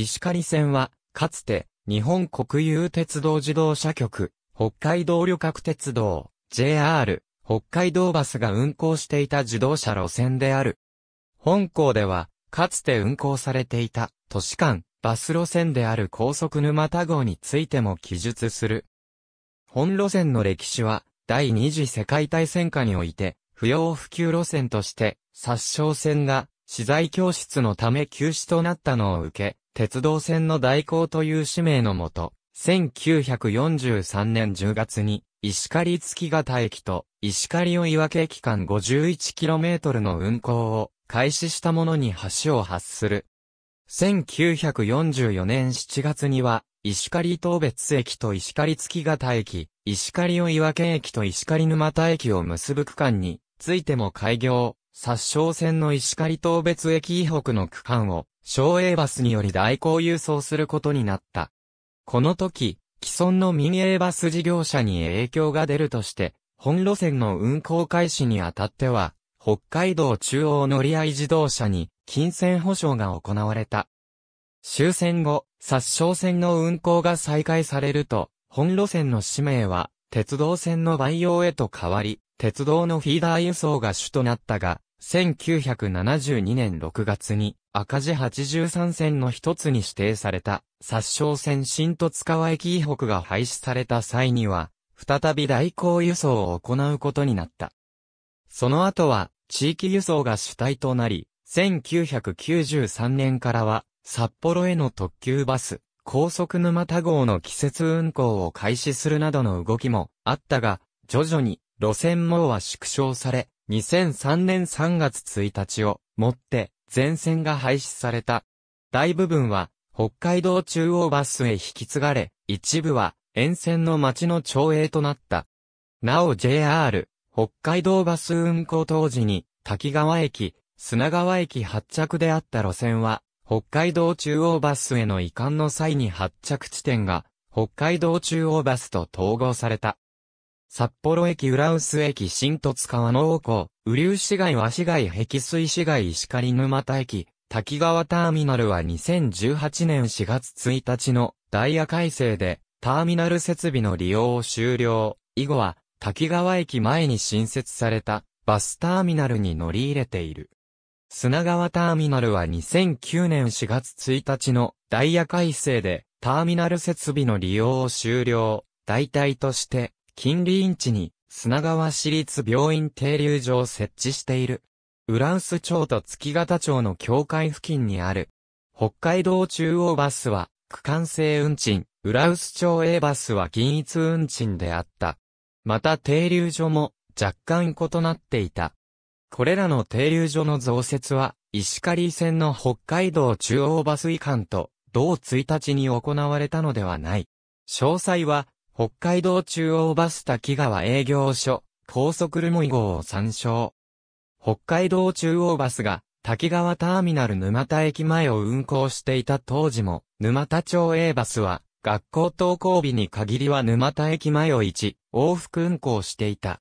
石狩線は、かつて、日本国有鉄道自動車局、北海道旅客鉄道、JR、北海道バスが運行していた自動車路線である。本校では、かつて運行されていた、都市間、バス路線である高速沼田号についても記述する。本路線の歴史は、第二次世界大戦下において、不要不急路線として、殺傷線が、資材教室のため休止となったのを受け、鉄道線の代行という使命のもと、1943年10月に、石狩月形駅と石狩を岩家駅間 51km の運行を開始したものに橋を発する。1944年7月には、石狩東別駅と石狩月形駅、石狩を岩家駅と石狩沼田駅を結ぶ区間についても開業、殺傷線の石狩東別駅以北の区間を省営バスにより代行輸送することになった。この時、既存の民営バス事業者に影響が出るとして、本路線の運行開始にあたっては、北海道中央乗り合い自動車に金銭保障が行われた。終戦後、殺傷線の運行が再開されると、本路線の使命は、鉄道線の培養へと変わり、鉄道のフィーダー輸送が主となったが、1972年6月に赤字83線の一つに指定された殺傷線新戸津川駅以北が廃止された際には、再び代行輸送を行うことになった。その後は地域輸送が主体となり、1993年からは札幌への特急バス、高速沼田号の季節運行を開始するなどの動きもあったが、徐々に路線網は縮小され、2003年3月1日をもって全線が廃止された。大部分は北海道中央バスへ引き継がれ、一部は沿線の町の町営となった。なお JR、北海道バス運行当時に滝川駅、砂川駅発着であった路線は、北海道中央バスへの移管の際に発着地点が、北海道中央バスと統合された。札幌駅浦臼駅新戸津川の王港、雨竜市街和市街壁水市街石狩沼田駅、滝川ターミナルは2018年4月1日のダイヤ改正で、ターミナル設備の利用を終了。以後は、滝川駅前に新設されたバスターミナルに乗り入れている。砂川ターミナルは2009年4月1日のダイヤ改正で、ターミナル設備の利用を終了。代替として、近隣地に砂川市立病院停留所を設置している。浦臼町と月形町の境界付近にある。北海道中央バスは区間制運賃、浦臼町 A バスは均一運賃であった。また停留所も若干異なっていた。これらの停留所の増設は、石狩線の北海道中央バス移管と、同1日に行われたのではない。詳細は、北海道中央バス滝川営業所、高速留萌号を参照。北海道中央バスが、滝川ターミナル沼田駅前を運行していた当時も、沼田町 A バスは、学校登校日に限りは沼田駅前を1、往復運行していた。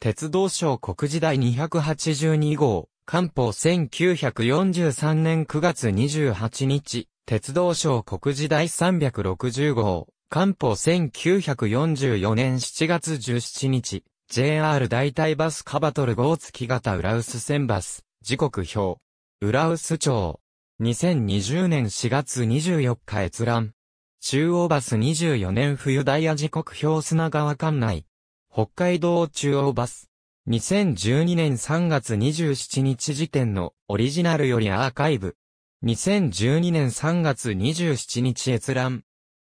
鉄道省国時代282号、官報1943年9月28日、鉄道省国時代360号。官報1944年7月17日、JR 代替バスカバトル号月型浦臼線バス、時刻表。浦臼町。2020年4月24日閲覧。中央バス24年冬ダイヤ時刻表砂川管内。北海道中央バス。2012年3月27日時点のオリジナルよりアーカイブ。2012年3月27日閲覧。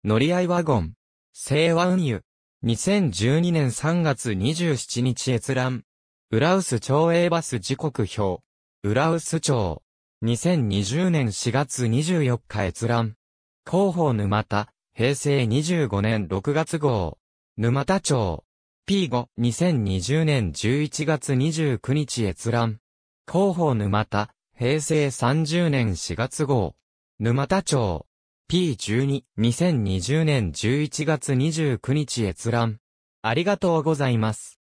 乗り合いワゴン。西和運輸。2012年3月27日閲覧。浦臼町営バス時刻表。浦臼町。2020年4月24日閲覧。広報沼田。平成25年6月号。沼田町。P5。2020年11月29日閲覧。広報沼田。平成30年4月号。沼田町。t 1 2 2020年11月29日閲覧。ありがとうございます。